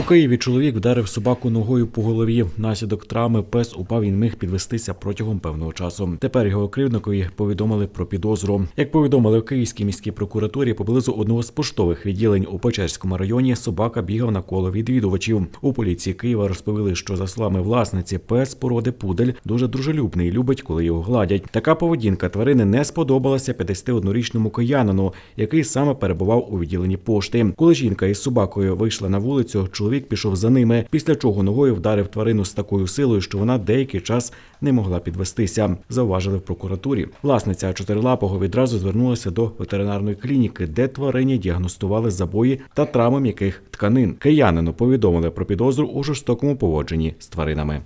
У Києві чоловік вдарив собаку ногою по голові. Наслідок травми пес упав і не міг підвестися протягом певного часу. Тепер його кривникові повідомили про підозру. Як повідомили в Київській міській прокуратурі, поблизу одного з поштових відділень у Печерському районі собака бігав на коло відвідувачів. У поліції Києва розповіли, що за словами власниці пес породи пудель дуже дружелюбний. Любить, коли його гладять. Така поведінка тварини не сподобалася 51-річному киянину, який саме перебував у відділенні пошти. Коли жінка із собакою вийшла на вулицю, чоловік пішов за ними, після чого ногою вдарив тварину з такою силою, що вона деякий час не могла підвестися. Зауважили в прокуратурі. Власниця чотирилапого відразу звернулася до ветеринарної клініки, де тварині діагностували забої та травми м'яких тканин. Киянину повідомили про підозру у жорстокому поводженні з тваринами.